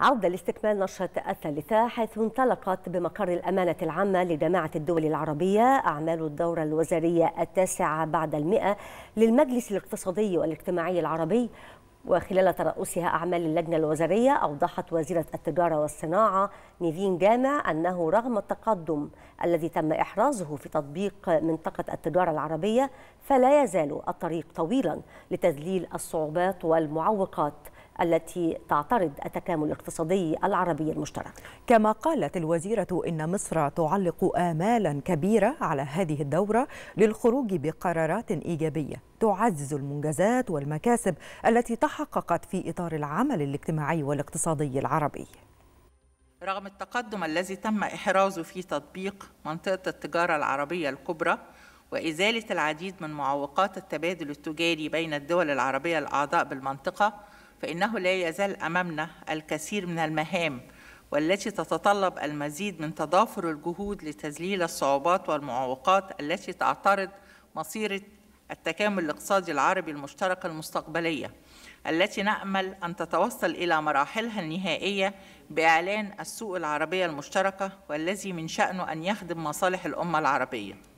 عودة لاستكمال نشرة الثالثة حيث انطلقت بمقر الأمانة العامة لجماعة الدول العربية أعمال الدورة الوزارية التاسعة بعد المئة للمجلس الاقتصادي والاجتماعي العربي وخلال ترأسها أعمال اللجنة الوزارية أوضحت وزيرة التجارة والصناعة نيفين جامع أنه رغم التقدم الذي تم إحرازه في تطبيق منطقة التجارة العربية فلا يزال الطريق طويلا لتذليل الصعوبات والمعوقات التي تعترض التكامل الاقتصادي العربي المشترك كما قالت الوزيرة إن مصر تعلق آمالا كبيرة على هذه الدورة للخروج بقرارات إيجابية تعزز المنجزات والمكاسب التي تحققت في إطار العمل الاجتماعي والاقتصادي العربي رغم التقدم الذي تم إحرازه في تطبيق منطقة التجارة العربية الكبرى وإزالة العديد من معوقات التبادل التجاري بين الدول العربية الأعضاء بالمنطقة فإنه لا يزال أمامنا الكثير من المهام والتي تتطلب المزيد من تضافر الجهود لتذليل الصعوبات والمعوقات التي تعترض مصيرة التكامل الاقتصادي العربي المشترك المستقبلية التي نأمل أن تتوصل إلى مراحلها النهائية بإعلان السوق العربية المشتركة والذي من شأنه أن يخدم مصالح الأمة العربية